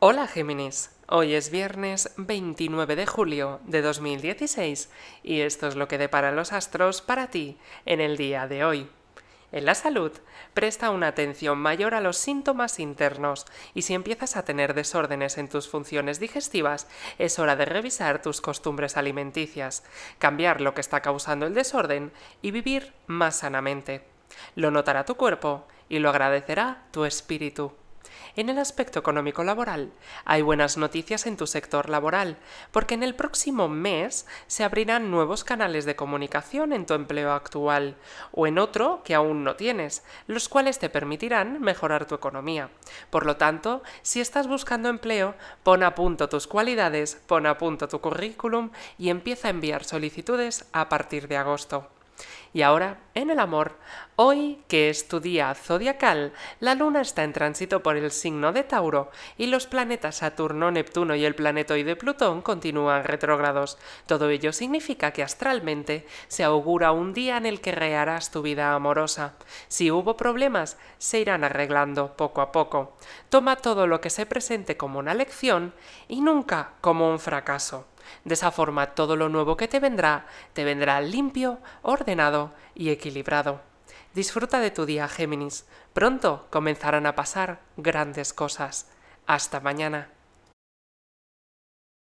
Hola Géminis, hoy es viernes 29 de julio de 2016 y esto es lo que depara los astros para ti en el día de hoy. En la salud, presta una atención mayor a los síntomas internos y si empiezas a tener desórdenes en tus funciones digestivas, es hora de revisar tus costumbres alimenticias, cambiar lo que está causando el desorden y vivir más sanamente. Lo notará tu cuerpo y lo agradecerá tu espíritu. En el aspecto económico laboral, hay buenas noticias en tu sector laboral, porque en el próximo mes se abrirán nuevos canales de comunicación en tu empleo actual o en otro que aún no tienes, los cuales te permitirán mejorar tu economía. Por lo tanto, si estás buscando empleo, pon a punto tus cualidades, pon a punto tu currículum y empieza a enviar solicitudes a partir de agosto. Y ahora, en el amor, hoy que es tu día zodiacal, la luna está en tránsito por el signo de Tauro y los planetas Saturno, Neptuno y el planetoide Plutón continúan retrógrados. Todo ello significa que astralmente se augura un día en el que rearás tu vida amorosa. Si hubo problemas, se irán arreglando poco a poco. Toma todo lo que se presente como una lección y nunca como un fracaso. De esa forma todo lo nuevo que te vendrá te vendrá limpio, ordenado y equilibrado. Disfruta de tu día, Géminis. Pronto comenzarán a pasar grandes cosas. Hasta mañana.